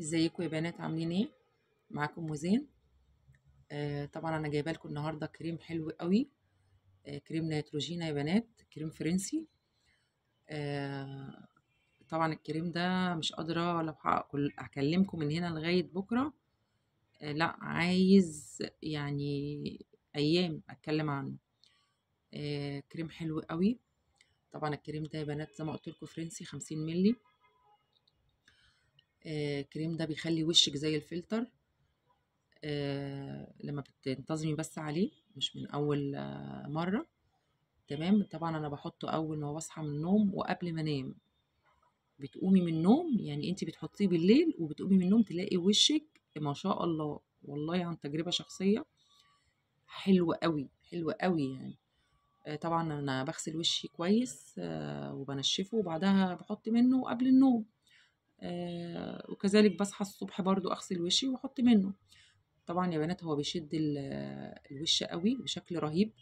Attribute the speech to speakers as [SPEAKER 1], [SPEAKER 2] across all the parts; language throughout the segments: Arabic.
[SPEAKER 1] ازيكم يا بنات عاملين ايه معاكم وزين آه طبعا انا جايبه لكم النهارده كريم حلو قوي آه كريم نيتروجين يا بنات كريم فرنسي آه طبعا الكريم ده مش قادره لو اكلمكم من هنا لغايه بكره آه لا عايز يعني ايام اتكلم عنه آه كريم حلو قوي طبعا الكريم ده يا بنات زي ما قلت لكم فرنسي 50 مللي الكريم آه، ده بيخلي وشك زي الفلتر آه، لما بتنتظمي بس عليه مش من اول آه، مره تمام طبعا انا بحطه اول ما بصحى من النوم وقبل ما انام بتقومي من النوم يعني انت بتحطيه بالليل وبتقومي من النوم تلاقي وشك ما شاء الله والله عن تجربه شخصيه حلوه قوي حلوه قوي يعني طبعا انا بغسل وشي كويس وبنشفه وبعدها بحط منه قبل النوم آه، وكذلك بصحى الصبح برضو اغسل وشي واحط منه طبعا يا بنات هو بيشد الوش قوي بشكل رهيب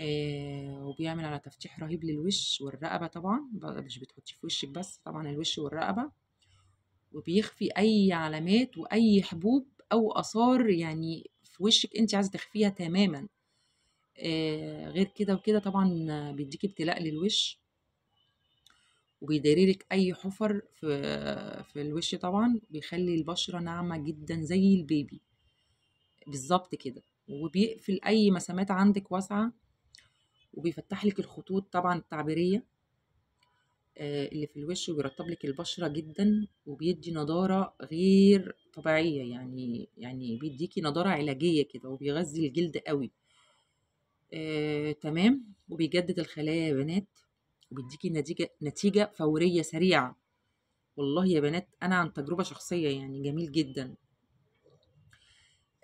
[SPEAKER 1] آه، وبيعمل على تفتيح رهيب للوش والرقبه طبعا مش بتحطيه في وشك بس طبعا الوش والرقبه وبيخفي اي علامات واي حبوب او اثار يعني في وشك انت عايزه تخفيها تماما آه، غير كده وكده طبعا بيديكي ابتلاء للوش وبيداريلك اي حفر في في الوش طبعا بيخلي البشره ناعمه جدا زي البيبي بالظبط كده وبيقفل اي مسامات عندك واسعه وبيفتح لك الخطوط طبعا التعبيريه آه، اللي في الوش وبيرطب لك البشره جدا وبيدي نضاره غير طبيعيه يعني يعني بيديكي نضاره علاجيه كده وبيغذي الجلد قوي آه، تمام وبيجدد الخلايا يا بنات وبيديكي نتيجة نتيجة فورية سريعة والله يا بنات أنا عن تجربة شخصية يعني جميل جدا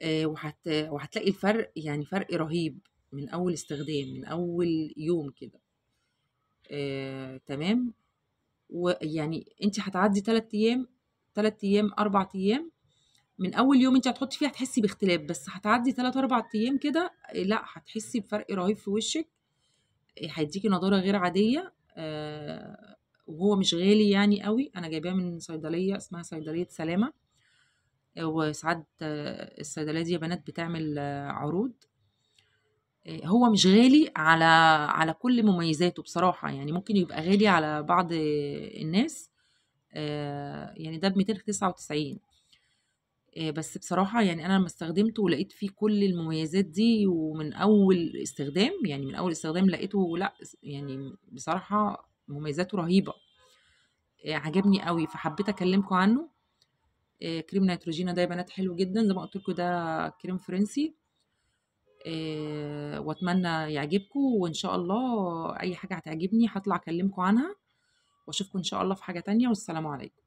[SPEAKER 1] آه، وحت... وهتلاقي الفرق يعني فرق رهيب من أول استخدام من أول يوم كده آه تمام ويعني انت هتعدي تلات أيام تلات أيام أربع أيام من اول يوم انت هتحطي فيه هتحسي باختلاف بس هتعدي 3 4 ايام كده لا هتحسي بفرق رهيب في وشك هيديكي نضاره غير عاديه آه، وهو مش غالي يعني قوي انا جايباه من صيدليه اسمها صيدليه سلامه آه، وساعات آه، الصيدليه دي يا بنات بتعمل عروض هو مش غالي على على كل مميزاته بصراحه يعني ممكن يبقى غالي على بعض الناس يعني ده ب 299 آه، بس بصراحة يعني أنا لما استخدمته ولقيت فيه كل المميزات دي ومن أول استخدام يعني من أول استخدام لقيته لأ يعني بصراحة مميزاته رهيبة آه، عجبني قوي فحبيت أكلمكم عنه آه، كريم نيتروجينا ده يا بنات حلو جدا زي ما قلت لكم ده كريم فرنسي واتمنى يعجبكم وان شاء الله اي حاجه هتعجبني هطلع اكلمكم عنها واشوفكم ان شاء الله في حاجه تانية والسلام عليكم